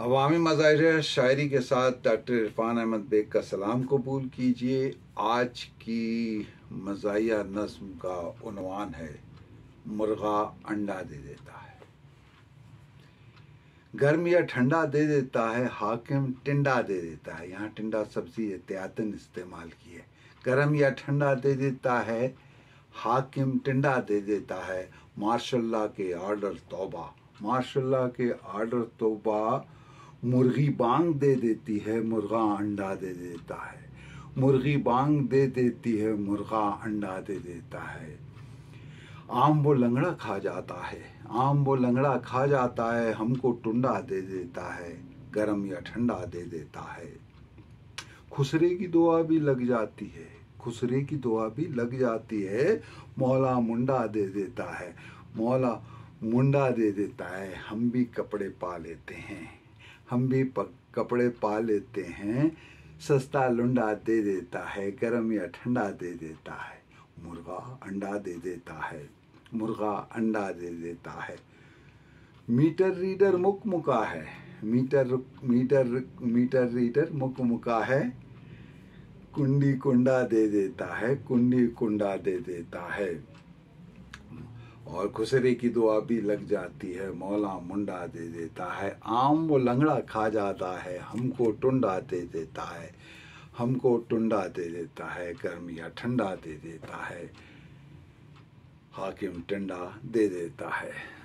अवामी मज़ाहिर शायरी के साथ doctor Irfan Ahmad bag का सलाम कबूल कीजिए आज की मजाया नज्म का उनवान है मुर्गा अंडा दे देता है गर्म या ठंडा दे देता है हाकिम टिंडा दे देता है यहाँ टिंडा सब्जी एहतियातन इस्तेमाल की है गर्म या ठंडा दे देता है हाकिम टिंडा दे देता है मार्शल्ला के आर्डर तोबा मार्शल्ला के आर्डर तोबा मुर्गी बांग दे देती है मुर्गा अंडा दे देता है मुर्गी बांग दे देती है मुर्गा अंडा दे देता है आम वो लंगड़ा खा जाता है आम वो लंगड़ा खा जाता है हमको टुंडा दे देता है गरम या ठंडा दे देता है खुसरे की दुआ भी लग जाती है खुसरे की दुआ भी लग जाती है मौला मुंडा दे देता है मौला मुंडा दे देता है हम भी कपड़े पा लेते हैं हम भी कपड़े पा लेते हैं सस्ता लुंडा दे देता है गर्म या ठंडा दे देता है मुर्गा अंडा दे देता है मुर्गा अंडा दे देता है मीटर रीडर मुक मुका है मीटर मीटर मीटर रीडर मुक मुका है कुंडी कुंडा दे देता है कुंडी कुंडा दे देता है और खुसरे की दुआ भी लग जाती है मौला मुंडा दे देता है आम वो लंगड़ा खा जाता है हमको टुंडा दे देता है हमको टुंडा दे देता है गर्म या ठंडा दे देता है हाकिम टंडा दे देता है